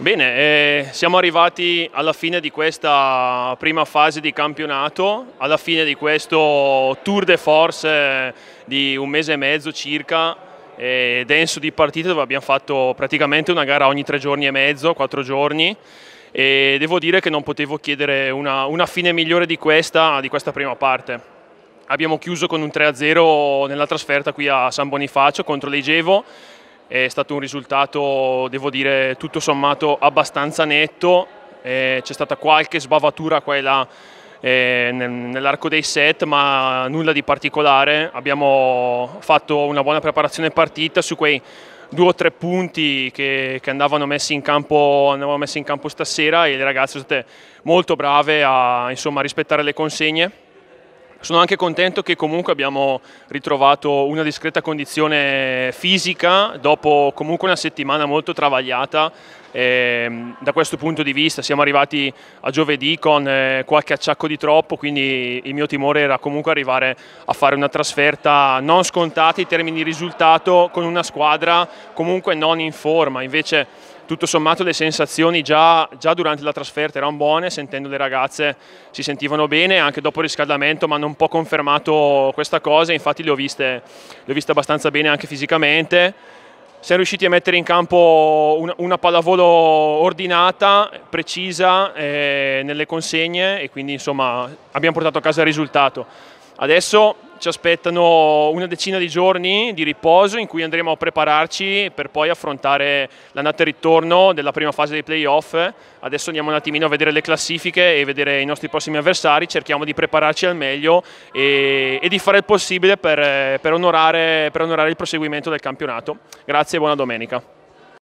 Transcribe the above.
Bene, eh, siamo arrivati alla fine di questa prima fase di campionato, alla fine di questo tour de force di un mese e mezzo circa, eh, denso di partite dove abbiamo fatto praticamente una gara ogni tre giorni e mezzo, quattro giorni e devo dire che non potevo chiedere una, una fine migliore di questa, di questa prima parte abbiamo chiuso con un 3-0 nella trasferta qui a San Bonifacio contro l'Egevo è stato un risultato, devo dire, tutto sommato abbastanza netto, eh, c'è stata qualche sbavatura qua e là eh, nell'arco dei set, ma nulla di particolare, abbiamo fatto una buona preparazione partita su quei due o tre punti che, che andavano, messi campo, andavano, messi in campo, stasera e le ragazze sono state molto brave a, insomma, a rispettare le consegne sono anche contento che comunque abbiamo ritrovato una discreta condizione fisica dopo comunque una settimana molto travagliata e, ehm, da questo punto di vista siamo arrivati a giovedì con eh, qualche acciacco di troppo, quindi il mio timore era comunque arrivare a fare una trasferta non scontata in termini di risultato con una squadra comunque non in forma. Invece tutto sommato le sensazioni già, già, durante la trasferta erano buone, sentendo le ragazze si sentivano bene anche dopo il riscaldamento, ma hanno un po' confermato questa cosa, infatti le ho viste, le ho viste abbastanza bene anche fisicamente. Siamo riusciti a mettere in campo una, una pallavolo ordinata, precisa eh, nelle consegne e quindi insomma abbiamo portato a casa il risultato. Adesso ci aspettano una decina di giorni di riposo in cui andremo a prepararci per poi affrontare l'annata e ritorno della prima fase dei playoff. Adesso andiamo un attimino a vedere le classifiche e vedere i nostri prossimi avversari, cerchiamo di prepararci al meglio e, e di fare il possibile per, eh, per, onorare, per onorare il proseguimento del campionato. Grazie e buona domenica.